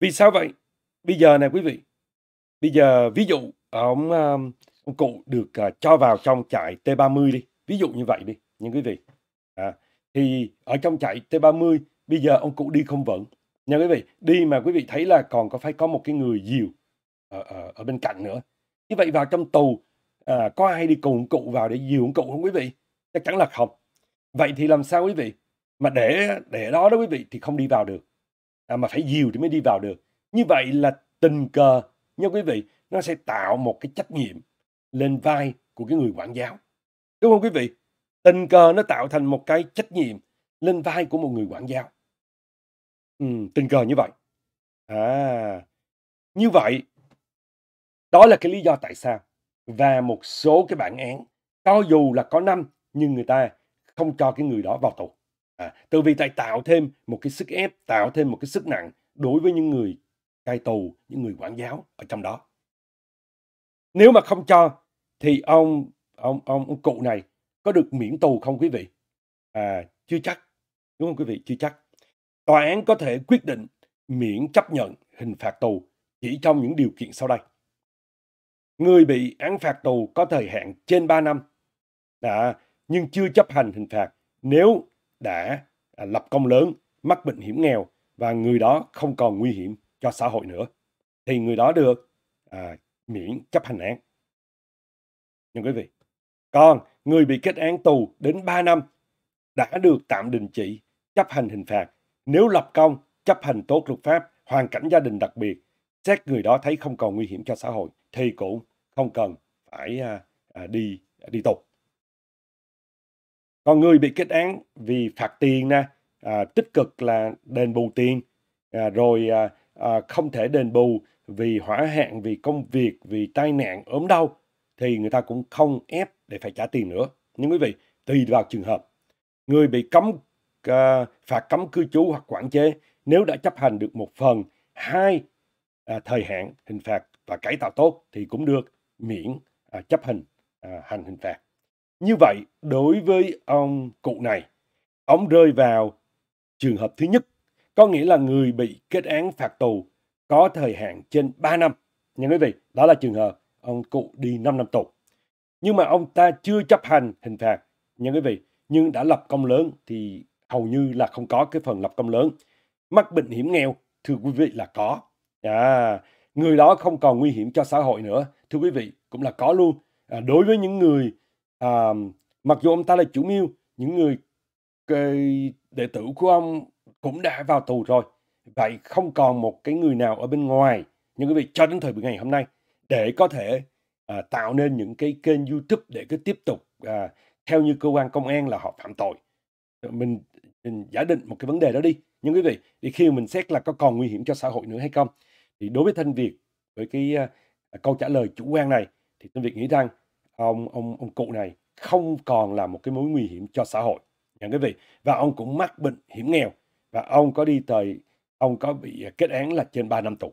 vì sao vậy bây giờ này quý vị bây giờ ví dụ ông um, ông cụ được uh, cho vào trong trại T30 đi ví dụ như vậy đi Nhưng quý vị à, thì ở trong trại T30 bây giờ ông cụ đi không vững nha quý vị đi mà quý vị thấy là còn có phải có một cái người dìu ở, ở, ở bên cạnh nữa như vậy vào trong tù à, có ai đi cùng cụ vào để dìu ông cụ không quý vị chắc chắn là không vậy thì làm sao quý vị mà để để đó đó quý vị thì không đi vào được à, mà phải nhiều thì mới đi vào được như vậy là tình cờ nha quý vị nó sẽ tạo một cái trách nhiệm lên vai của cái người quản giáo đúng không quý vị tình cờ nó tạo thành một cái trách nhiệm lên vai của một người quản giáo ừ, tình cờ như vậy à như vậy đó là cái lý do tại sao và một số cái bản án cho dù là có năm nhưng người ta không cho cái người đó vào tù à, từ vì tại tạo thêm một cái sức ép tạo thêm một cái sức nặng đối với những người cai tù những người quản giáo ở trong đó nếu mà không cho thì ông ông ông, ông cụ này có được miễn tù không quý vị à, chưa chắc đúng không quý vị chưa chắc tòa án có thể quyết định miễn chấp nhận hình phạt tù chỉ trong những điều kiện sau đây người bị án phạt tù có thời hạn trên 3 năm à, nhưng chưa chấp hành hình phạt nếu đã à, lập công lớn, mắc bệnh hiểm nghèo và người đó không còn nguy hiểm cho xã hội nữa thì người đó được à, miễn chấp hành án. Nhưng quý vị, còn người bị kết án tù đến 3 năm đã được tạm đình chỉ chấp hành hình phạt nếu lập công, chấp hành tốt luật pháp, hoàn cảnh gia đình đặc biệt, xét người đó thấy không còn nguy hiểm cho xã hội thì cũng không cần phải à, à, đi à, đi tù còn người bị kết án vì phạt tiền nè à, tích cực là đền bù tiền à, rồi à, à, không thể đền bù vì hỏa hạn vì công việc vì tai nạn ốm đau thì người ta cũng không ép để phải trả tiền nữa nhưng quý vị tùy vào trường hợp người bị cấm à, phạt cấm cư trú hoặc quản chế nếu đã chấp hành được một phần hai à, thời hạn hình phạt và cải tạo tốt thì cũng được miễn à, chấp hành à, hành hình phạt như vậy, đối với ông cụ này, ông rơi vào trường hợp thứ nhất, có nghĩa là người bị kết án phạt tù có thời hạn trên 3 năm. Nha quý vị, đó là trường hợp ông cụ đi 5 năm tù. Nhưng mà ông ta chưa chấp hành hình phạt, nha quý vị, nhưng đã lập công lớn thì hầu như là không có cái phần lập công lớn. Mắc bệnh hiểm nghèo, thưa quý vị là có. À, người đó không còn nguy hiểm cho xã hội nữa, thưa quý vị, cũng là có luôn. À, đối với những người à, mặc dù ông ta là chủ mưu những người đệ tử của ông cũng đã vào tù rồi vậy không còn một cái người nào ở bên ngoài những quý vị cho đến thời buổi ngày hôm nay để có thể à, tạo nên những cái kênh YouTube để cứ tiếp tục à, theo như cơ quan công an là họ phạm tội mình, mình giả định một cái vấn đề đó đi nhưng quý vị thì khi mình xét là có còn nguy hiểm cho xã hội nữa hay không thì đối với thanh việt với cái à, câu trả lời chủ quan này thì thanh việt nghĩ rằng ông ông ông cụ này không còn là một cái mối nguy hiểm cho xã hội nha quý vị và ông cũng mắc bệnh hiểm nghèo và ông có đi thời ông có bị à, kết án là trên 3 năm tù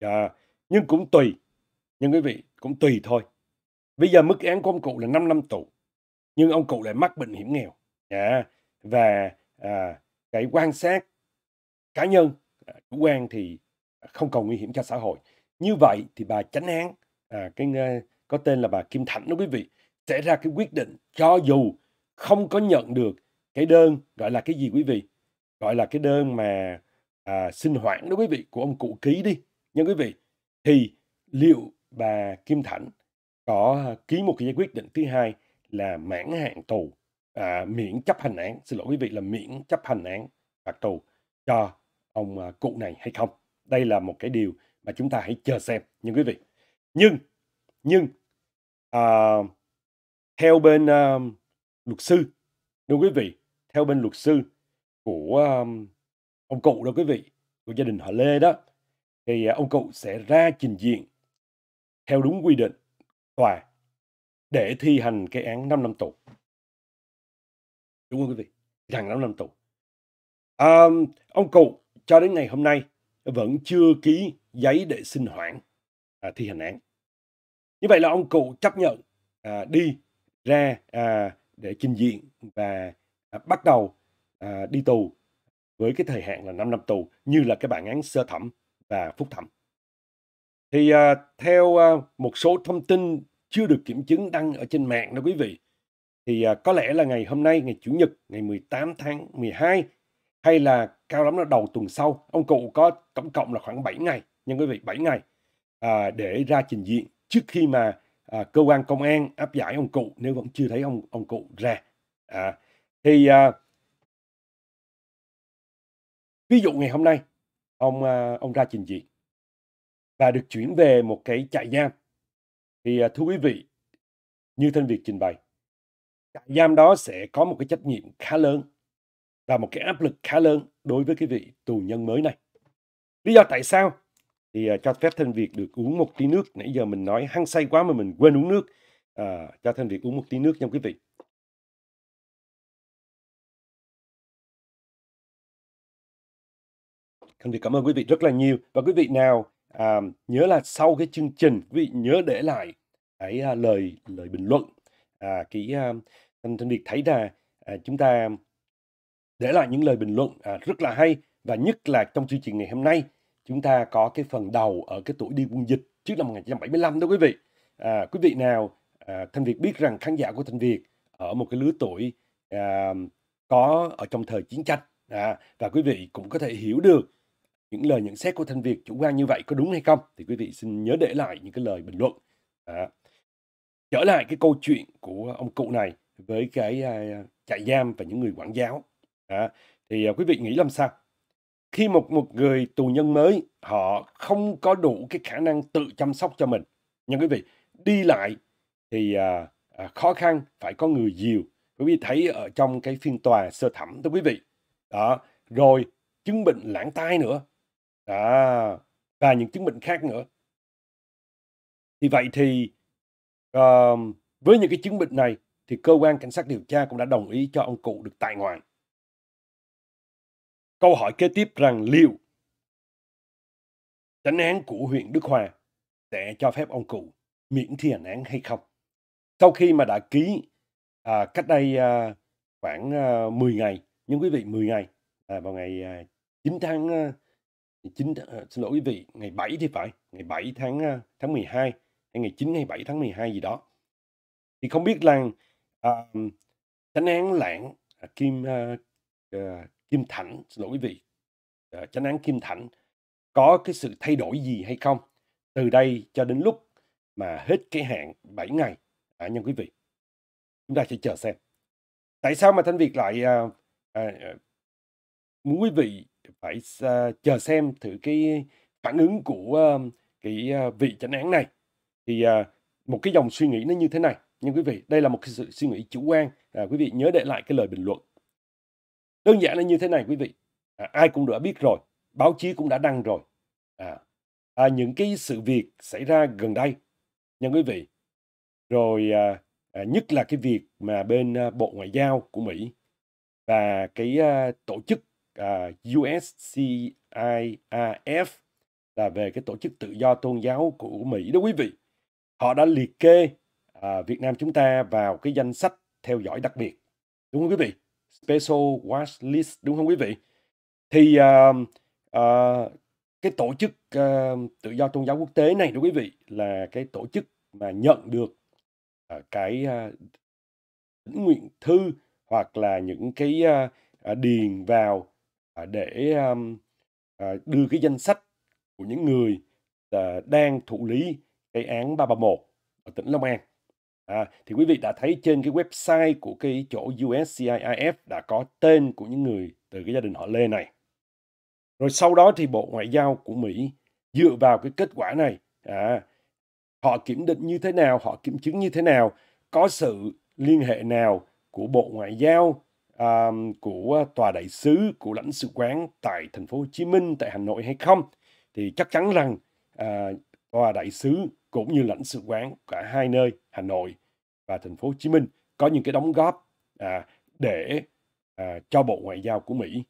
à, nhưng cũng tùy nhưng quý vị cũng tùy thôi bây giờ mức án của ông cụ là 5 năm tù nhưng ông cụ lại mắc bệnh hiểm nghèo à, và à, cái quan sát cá nhân à, chủ quan thì không còn nguy hiểm cho xã hội như vậy thì bà tránh án à, cái à, có tên là bà Kim Thạnh đó quý vị sẽ ra cái quyết định cho dù không có nhận được cái đơn gọi là cái gì quý vị gọi là cái đơn mà à, xin hoãn đó quý vị của ông cụ ký đi nha quý vị thì liệu bà Kim Thạnh có ký một cái quyết định thứ hai là mãn hạn tù à, miễn chấp hành án xin lỗi quý vị là miễn chấp hành án phạt tù cho ông à, cụ này hay không đây là một cái điều mà chúng ta hãy chờ xem nhưng quý vị nhưng nhưng à, theo bên à, luật sư thưa quý vị theo bên luật sư của à, ông cụ đó quý vị của gia đình họ Lê đó thì ông cụ sẽ ra trình diện theo đúng quy định tòa để thi hành cái án 5 năm tù. Đúng không quý vị? Thi hành 5 năm tù. À, ông cụ cho đến ngày hôm nay vẫn chưa ký giấy để xin hoãn à, thi hành án như vậy là ông cụ chấp nhận à, đi ra à, để trình diện và à, bắt đầu à, đi tù với cái thời hạn là 5 năm tù như là cái bản án sơ thẩm và phúc thẩm. Thì à, theo à, một số thông tin chưa được kiểm chứng đăng ở trên mạng đó quý vị thì à, có lẽ là ngày hôm nay ngày chủ nhật ngày 18 tháng 12 hay là cao lắm là đầu tuần sau ông cụ có tổng cộng là khoảng 7 ngày nhưng quý vị 7 ngày à, để ra trình diện trước khi mà à, cơ quan công an áp giải ông cụ nếu vẫn chưa thấy ông ông cụ ra à, thì à, ví dụ ngày hôm nay ông à, ông ra trình diện và được chuyển về một cái trại giam thì à, thưa quý vị như thanh việt trình bày trại giam đó sẽ có một cái trách nhiệm khá lớn và một cái áp lực khá lớn đối với cái vị tù nhân mới này lý do tại sao thì uh, cho phép thân Việt được uống một tí nước. Nãy giờ mình nói hăng say quá mà mình quên uống nước. À, cho thân Việt uống một tí nước nha quý vị. Thân Việt cảm ơn quý vị rất là nhiều. Và quý vị nào à, nhớ là sau cái chương trình quý vị nhớ để lại cái à, lời lời bình luận à, cái à, thân thân Việt thấy là à, chúng ta để lại những lời bình luận à, rất là hay và nhất là trong chương trình ngày hôm nay chúng ta có cái phần đầu ở cái tuổi đi quân dịch trước năm 1975 đó quý vị. À, quý vị nào à, Thanh Việt biết rằng khán giả của Thanh Việt ở một cái lứa tuổi à, có ở trong thời chiến tranh à, và quý vị cũng có thể hiểu được những lời nhận xét của Thanh Việt chủ quan như vậy có đúng hay không thì quý vị xin nhớ để lại những cái lời bình luận. À, trở lại cái câu chuyện của ông cụ này với cái à, trại giam và những người quản giáo à, thì à, quý vị nghĩ làm sao khi một một người tù nhân mới họ không có đủ cái khả năng tự chăm sóc cho mình nhưng quý vị đi lại thì à, à, khó khăn phải có người dìu quý vị thấy ở trong cái phiên tòa sơ thẩm đó quý vị đó rồi chứng bệnh lãng tai nữa đó và những chứng bệnh khác nữa thì vậy thì uh, với những cái chứng bệnh này thì cơ quan cảnh sát điều tra cũng đã đồng ý cho ông cụ được tại ngoại Câu hỏi kế tiếp rằng liệu tránh án của huyện Đức Hòa sẽ cho phép ông cụ miễn thi hành án hay không? Sau khi mà đã ký à, cách đây à, khoảng à, 10 ngày, nhưng quý vị 10 ngày à, vào ngày à, 9 tháng à, 9 à, xin lỗi quý vị, ngày 7 thì phải, ngày 7 tháng à, tháng 12 hay ngày 9 ngày 7 tháng 12 gì đó. Thì không biết là à, tránh án lãng à, Kim à, à, Kim Thạnh, xin lỗi quý vị, ờ, chánh án Kim Thạnh có cái sự thay đổi gì hay không từ đây cho đến lúc mà hết cái hạn 7 ngày à, nhân quý vị. Chúng ta sẽ chờ xem. Tại sao mà Thanh Việt lại à, à, muốn quý vị phải à, chờ xem thử cái phản ứng của à, cái à, vị chánh án này thì à, một cái dòng suy nghĩ nó như thế này nhưng quý vị đây là một cái sự suy nghĩ chủ quan à, quý vị nhớ để lại cái lời bình luận đơn giản là như thế này quý vị à, ai cũng đã biết rồi báo chí cũng đã đăng rồi à, à những cái sự việc xảy ra gần đây nha quý vị rồi à, à, nhất là cái việc mà bên à, bộ ngoại giao của mỹ và cái à, tổ chức à, USCIRF là về cái tổ chức tự do tôn giáo của Mỹ đó quý vị. Họ đã liệt kê à, Việt Nam chúng ta vào cái danh sách theo dõi đặc biệt. Đúng không quý vị? special watch list đúng không quý vị? Thì uh, uh, cái tổ chức uh, tự do tôn giáo quốc tế này đúng quý vị là cái tổ chức mà nhận được uh, cái uh, nguyện thư hoặc là những cái uh, điền vào uh, để um, uh, đưa cái danh sách của những người uh, đang thụ lý cái án 331 ở tỉnh Long An. À, thì quý vị đã thấy trên cái website của cái chỗ USCIS đã có tên của những người từ cái gia đình họ Lê này. Rồi sau đó thì Bộ Ngoại giao của Mỹ dựa vào cái kết quả này, à, họ kiểm định như thế nào, họ kiểm chứng như thế nào, có sự liên hệ nào của Bộ Ngoại giao, à, của Tòa đại sứ, của lãnh sự quán tại thành phố Hồ Chí Minh, tại Hà Nội hay không, thì chắc chắn rằng à, tòa đại sứ cũng như lãnh sự quán cả hai nơi Hà Nội và thành phố Hồ Chí Minh có những cái đóng góp à, để à, cho Bộ Ngoại giao của Mỹ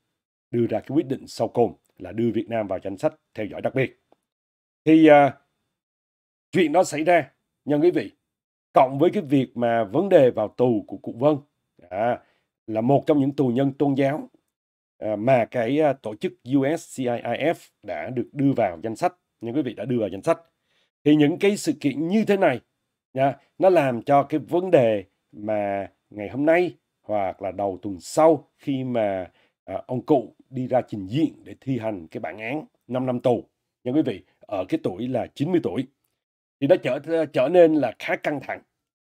đưa ra cái quyết định sau cùng là đưa Việt Nam vào danh sách theo dõi đặc biệt. Thì à, chuyện đó xảy ra, nhân quý vị, cộng với cái việc mà vấn đề vào tù của cụ Vân à, là một trong những tù nhân tôn giáo à, mà cái à, tổ chức USCIF đã được đưa vào danh sách, nhân quý vị đã đưa vào danh sách thì những cái sự kiện như thế này nha, nó làm cho cái vấn đề mà ngày hôm nay hoặc là đầu tuần sau khi mà à, ông cụ đi ra trình diện để thi hành cái bản án 5 năm tù nha quý vị ở cái tuổi là 90 tuổi thì nó trở trở nên là khá căng thẳng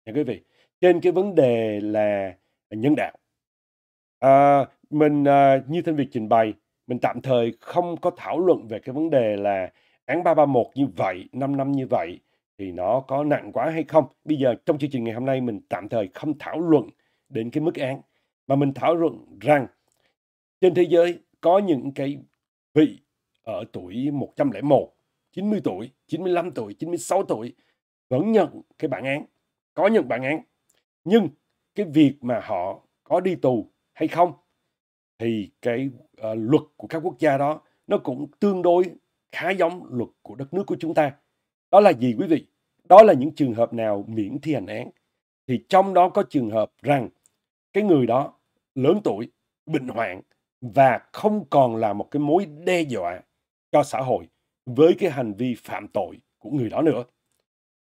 nha quý vị trên cái vấn đề là nhân đạo à, mình à, như thanh việc trình bày mình tạm thời không có thảo luận về cái vấn đề là án 331 như vậy, 5 năm như vậy thì nó có nặng quá hay không? Bây giờ trong chương trình ngày hôm nay mình tạm thời không thảo luận đến cái mức án mà mình thảo luận rằng trên thế giới có những cái vị ở tuổi 101, 90 tuổi, 95 tuổi, 96 tuổi vẫn nhận cái bản án, có nhận bản án. Nhưng cái việc mà họ có đi tù hay không thì cái uh, luật của các quốc gia đó nó cũng tương đối khá giống luật của đất nước của chúng ta. Đó là gì quý vị? Đó là những trường hợp nào miễn thi hành án. Thì trong đó có trường hợp rằng cái người đó lớn tuổi, bệnh hoạn và không còn là một cái mối đe dọa cho xã hội với cái hành vi phạm tội của người đó nữa.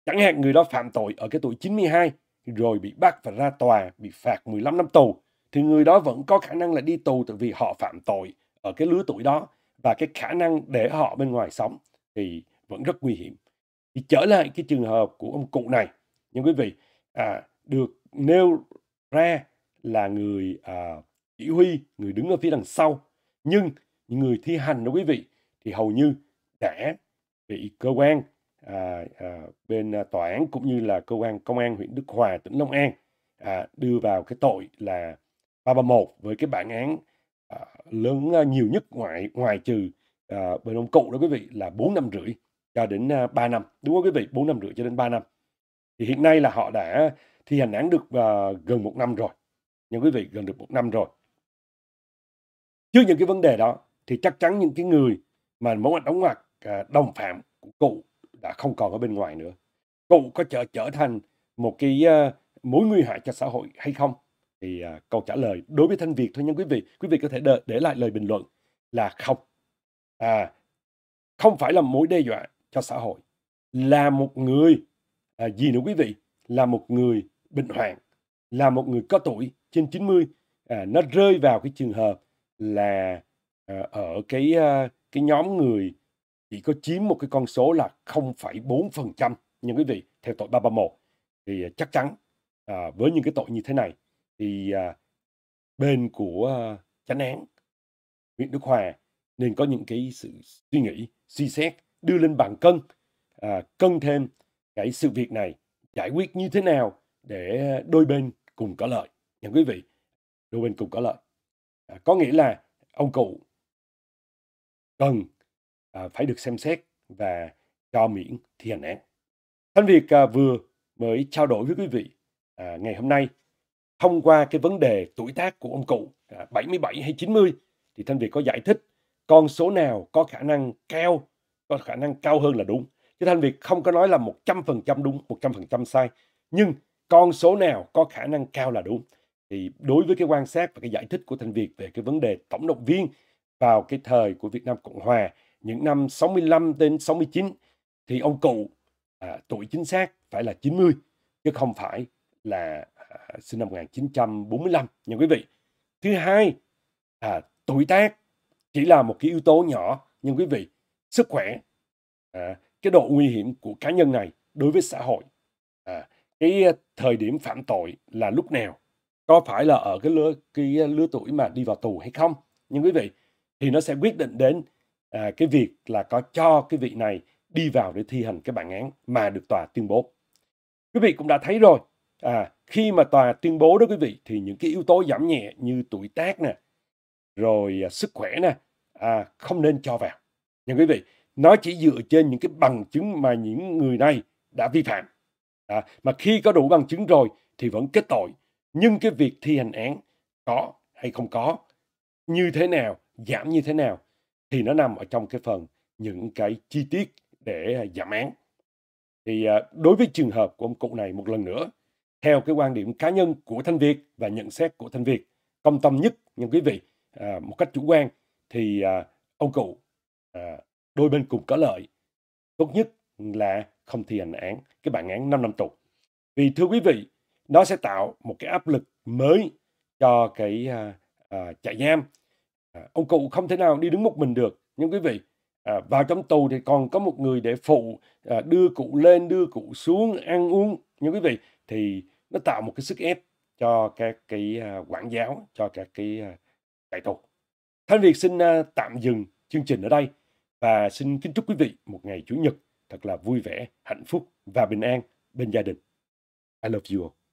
Chẳng hạn người đó phạm tội ở cái tuổi 92 rồi bị bắt và ra tòa bị phạt 15 năm tù thì người đó vẫn có khả năng là đi tù tại vì họ phạm tội ở cái lứa tuổi đó và cái khả năng để họ bên ngoài sống thì vẫn rất nguy hiểm thì trở lại cái trường hợp của ông cụ này nhưng quý vị à, được nêu ra là người à, chỉ huy người đứng ở phía đằng sau nhưng những người thi hành đó quý vị thì hầu như đã bị cơ quan à, à, bên à, tòa án cũng như là cơ quan công an huyện Đức Hòa tỉnh Long An à, đưa vào cái tội là 331 với cái bản án À, lớn à, nhiều nhất ngoại ngoài trừ à, bên ông cụ đó quý vị là 4 năm rưỡi cho đến à, 3 năm đúng không quý vị 4 năm rưỡi cho đến 3 năm thì hiện nay là họ đã thi hành án được à, gần một năm rồi nhưng quý vị gần được một năm rồi trước những cái vấn đề đó thì chắc chắn những cái người mà muốn đóng mặt à, đồng phạm của cụ đã không còn ở bên ngoài nữa cụ có trở trở thành một cái uh, mối nguy hại cho xã hội hay không thì uh, câu trả lời đối với thanh việt thôi nha quý vị quý vị có thể đợi để lại lời bình luận là không à không phải là mối đe dọa cho xã hội là một người à, gì nữa quý vị là một người bệnh hoạn là một người có tuổi trên 90 à, nó rơi vào cái trường hợp là à, ở cái à, cái nhóm người chỉ có chiếm một cái con số là 0,4% nhưng quý vị theo tội 331 thì à, chắc chắn à, với những cái tội như thế này thì à, bên của à, chánh án huyện Đức Hòa nên có những cái sự suy nghĩ, suy xét đưa lên bàn cân, à, cân thêm cái sự việc này giải quyết như thế nào để đôi bên cùng có lợi. Nha quý vị, đôi bên cùng có lợi. À, có nghĩa là ông cụ cần à, phải được xem xét và cho miễn thi hành án. Thanh Việt à, vừa mới trao đổi với quý vị à, ngày hôm nay thông qua cái vấn đề tuổi tác của ông cụ à, 77 hay 90 thì Thanh Việt có giải thích con số nào có khả năng cao có khả năng cao hơn là đúng chứ Thanh Việt không có nói là 100% đúng 100% sai nhưng con số nào có khả năng cao là đúng thì đối với cái quan sát và cái giải thích của Thanh Việt về cái vấn đề tổng động viên vào cái thời của Việt Nam Cộng Hòa những năm 65 đến 69 thì ông cụ à, tuổi chính xác phải là 90 chứ không phải là À, sinh năm 1945 nha quý vị. Thứ hai, à, tuổi tác chỉ là một cái yếu tố nhỏ nhưng quý vị, sức khỏe, à, cái độ nguy hiểm của cá nhân này đối với xã hội, à, cái thời điểm phạm tội là lúc nào, có phải là ở cái lứa cái lứa tuổi mà đi vào tù hay không? Nhưng quý vị, thì nó sẽ quyết định đến à, cái việc là có cho cái vị này đi vào để thi hành cái bản án mà được tòa tuyên bố. Quý vị cũng đã thấy rồi, à, khi mà tòa tuyên bố đó quý vị thì những cái yếu tố giảm nhẹ như tuổi tác nè rồi à, sức khỏe nè à, không nên cho vào nhưng quý vị nó chỉ dựa trên những cái bằng chứng mà những người này đã vi phạm à, mà khi có đủ bằng chứng rồi thì vẫn kết tội nhưng cái việc thi hành án có hay không có như thế nào giảm như thế nào thì nó nằm ở trong cái phần những cái chi tiết để à, giảm án thì à, đối với trường hợp của ông cụ này một lần nữa theo cái quan điểm cá nhân của Thanh Việt và nhận xét của Thanh Việt. Công tâm nhất, nhưng quý vị, à, một cách chủ quan thì à, ông cụ à, đôi bên cùng có lợi. Tốt nhất là không thi hành án, cái bản án 5 năm tù. Vì thưa quý vị, nó sẽ tạo một cái áp lực mới cho cái à, à, trại giam. À, ông cụ không thể nào đi đứng một mình được. Nhưng quý vị, à, vào trong tù thì còn có một người để phụ, à, đưa cụ lên, đưa cụ xuống, ăn uống. Nhưng quý vị, thì nó tạo một cái sức ép cho các cái à, quản giáo cho các cái cải à, tổ thanh việt xin à, tạm dừng chương trình ở đây và xin kính chúc quý vị một ngày chủ nhật thật là vui vẻ hạnh phúc và bình an bên gia đình I love you all.